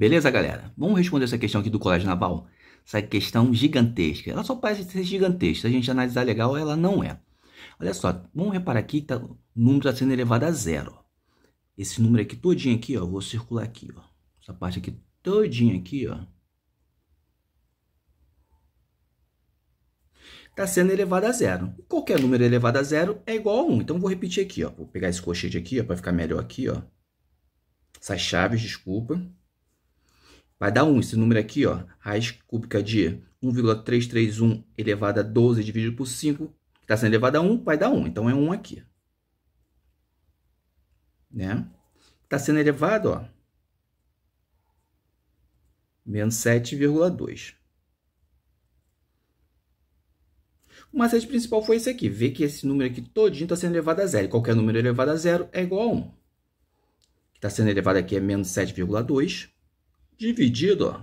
Beleza, galera? Vamos responder essa questão aqui do Colégio Naval? Essa questão gigantesca. Ela só parece ser gigantesca. Se a gente analisar legal, ela não é. Olha só, vamos reparar aqui que tá, o número está sendo elevado a zero. Esse número aqui todinho aqui, ó, vou circular aqui, ó. Essa parte aqui todinha aqui, ó. Está sendo elevado a zero. Qualquer número elevado a zero é igual a 1. Um. Então, vou repetir aqui, ó. Vou pegar esse colchete aqui, ó, para ficar melhor aqui, ó. Essas chaves, desculpa. Vai dar 1 esse número aqui, ó, raiz cúbica de 1,331 elevado a 12 dividido por 5, que está sendo elevado a 1, vai dar 1. Então, é 1 aqui. Né? Está sendo elevado, ó, menos 7,2. O macete principal foi esse aqui. Vê que esse número aqui todinho está sendo elevado a zero. Qualquer número elevado a zero é igual a 1. O que está sendo elevado aqui é menos 7,2 dividido, ó,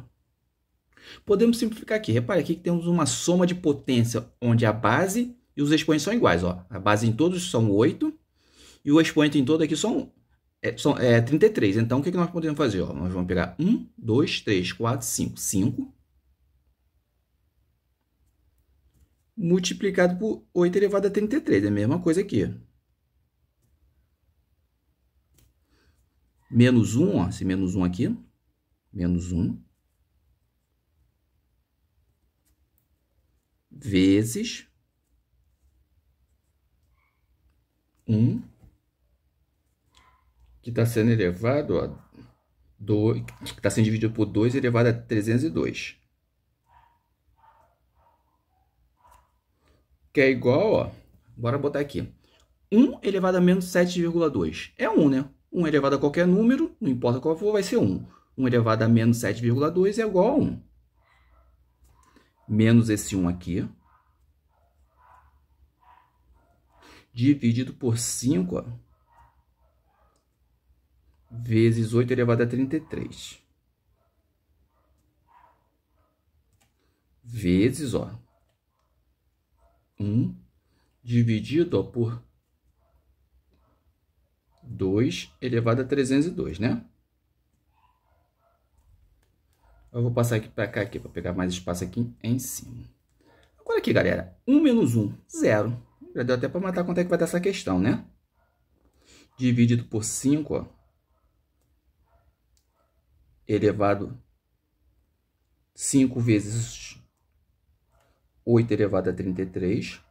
podemos simplificar aqui. Repare aqui que temos uma soma de potência onde a base e os expoentes são iguais. Ó. A base em todos são 8 e o expoente em todo aqui são, é, são é, 33. Então, o que, que nós podemos fazer? Ó? Nós vamos pegar 1, 2, 3, 4, 5, 5 multiplicado por 8 elevado a 33. É a mesma coisa aqui. Menos 1, ó, esse menos 1 aqui, menos 1, vezes 1, que está sendo elevado, ó, 2, que está sendo dividido por 2 elevado a 302. Que é igual, ó, bora botar aqui, 1 elevado a menos 7,2. É 1, né? 1 elevado a qualquer número, não importa qual for, vai ser 1. 1 elevado a menos 7,2 é igual a 1. Menos esse 1 aqui. Dividido por 5, ó, vezes 8 elevado a 33. Vezes, ó, 1 dividido ó, por 2 elevado a 302, né? Eu vou passar aqui para cá aqui para pegar mais espaço aqui em cima. Agora aqui, galera, 1 menos 1, 0. Já deu até para matar quanto é que vai dar essa questão, né? Dividido por 5, ó. Elevado 5 vezes 8 elevado a 33.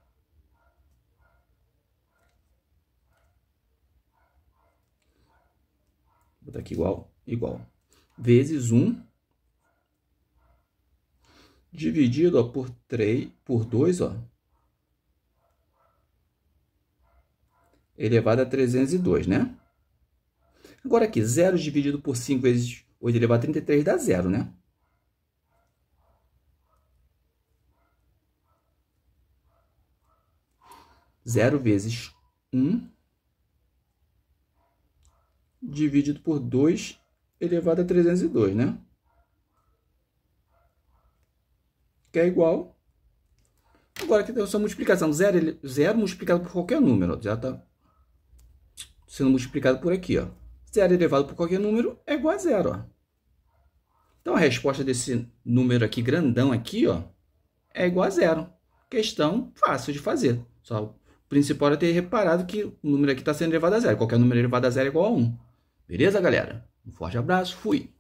Vou botar aqui igual, igual. Vezes 1 dividido ó, por 3, por 2, ó, elevado a 302, né? Agora aqui, 0 dividido por 5 vezes 8 elevado a 33 dá 0, né? Zero vezes 1 dividido por 2 elevado a 302, né? que é igual. Agora aqui tem a sua multiplicação. Zero, ele, zero multiplicado por qualquer número. Já está sendo multiplicado por aqui. Ó. Zero elevado por qualquer número é igual a zero. Ó. Então a resposta desse número aqui, grandão aqui, ó, é igual a zero. Questão fácil de fazer. Só o principal é ter reparado que o número aqui está sendo elevado a zero. Qualquer número elevado a zero é igual a 1. Beleza, galera? Um forte abraço, fui!